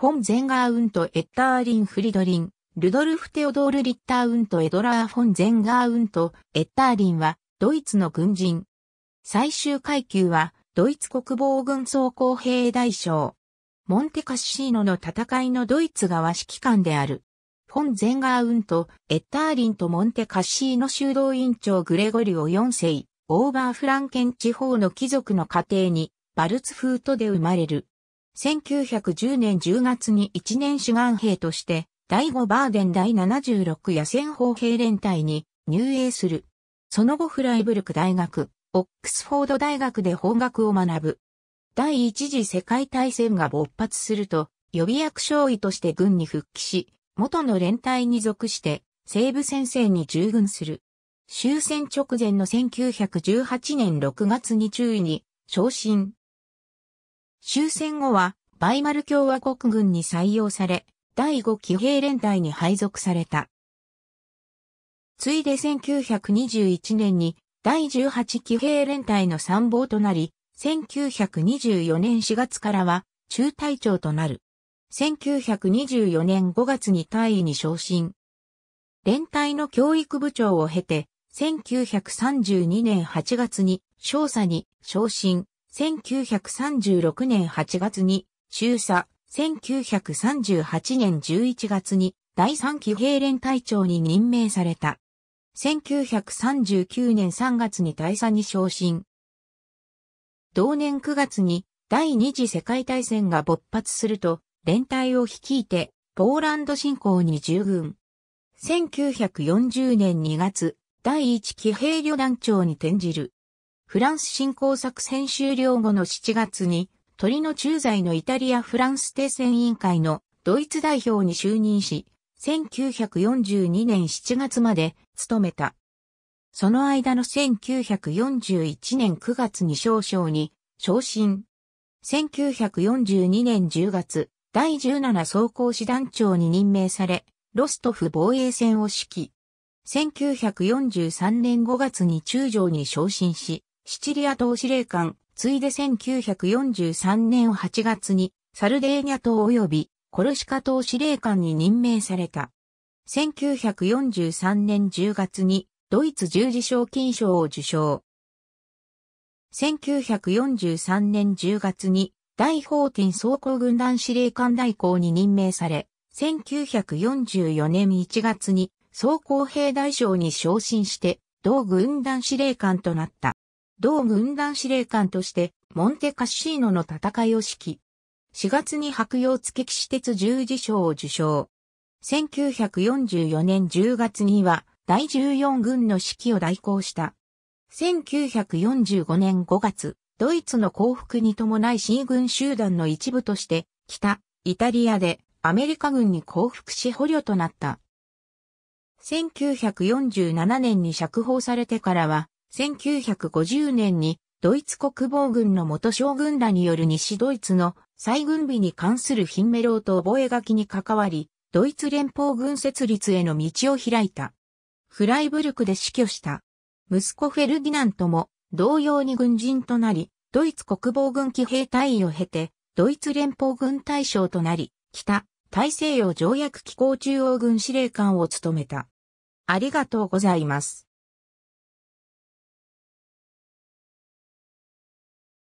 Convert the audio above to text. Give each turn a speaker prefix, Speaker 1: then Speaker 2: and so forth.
Speaker 1: フォン・ゼンガーウント・エッターリン・フリドリン、ルドルフ・テオドール・リッターウント・エドラー・フォン・ゼンガーウント・エッターリンは、ドイツの軍人。最終階級は、ドイツ国防軍総工兵大将。モンテカッシーノの戦いのドイツ側指揮官である。フォン・ゼンガーウント、エッターリンとモンテカッシーノ修道院長グレゴリオ4世、オーバーフランケン地方の貴族の家庭に、バルツフートで生まれる。1910年10月に1年志願兵として、第5バーデン第76野戦砲兵連隊に入営する。その後フライブルク大学、オックスフォード大学で法学を学ぶ。第一次世界大戦が勃発すると、予備役将尉として軍に復帰し、元の連隊に属して、西部戦線に従軍する。終戦直前の1918年6月に中尉に昇進。終戦後は、バイマル共和国軍に採用され、第5騎兵連隊に配属された。ついで1921年に第18騎兵連隊の参謀となり、1924年4月からは中隊長となる。1924年5月に隊位に昇進。連隊の教育部長を経て、1932年8月に少佐に昇進。1936年8月に、中佐、1938年11月に、第3期兵連隊長に任命された。1939年3月に大佐に昇進。同年9月に第二次世界大戦が勃発すると、連隊を率いて、ポーランド侵攻に従軍。1940年2月、第1騎兵旅団長に転じる。フランス侵攻作戦終了後の7月に、鳥の駐在のイタリア・フランス停戦委員会のドイツ代表に就任し、1942年7月まで務めた。その間の1941年9月に少将に昇進。1942年10月、第17装甲師団長に任命され、ロストフ防衛戦を指揮。1943年5月に中将に昇進し、シチリア島司令官、ついで1943年8月にサルデーニャ島及びコルシカ島司令官に任命された。1943年10月にドイツ十字賞金賞を受賞。1943年10月に大法廷装甲軍団司令官代行に任命され、1944年1月に装甲兵大将に昇進して同軍団司令官となった。同軍団司令官として、モンテカッシーノの戦いを指揮。4月に白洋付騎士鉄十字章を受賞。1944年10月には、第14軍の指揮を代行した。1945年5月、ドイツの降伏に伴い C 軍集団の一部として、北、イタリアでアメリカ軍に降伏し捕虜となった。1947年に釈放されてからは、1950年にドイツ国防軍の元将軍らによる西ドイツの再軍備に関するヒンメローと覚書に関わり、ドイツ連邦軍設立への道を開いた。フライブルクで死去した。息子フェルディナントも同様に軍人となり、ドイツ国防軍騎兵隊を経て、ドイツ連邦軍大将となり、北、大西洋条約機構中央軍司令官を務めた。ありがとうございます。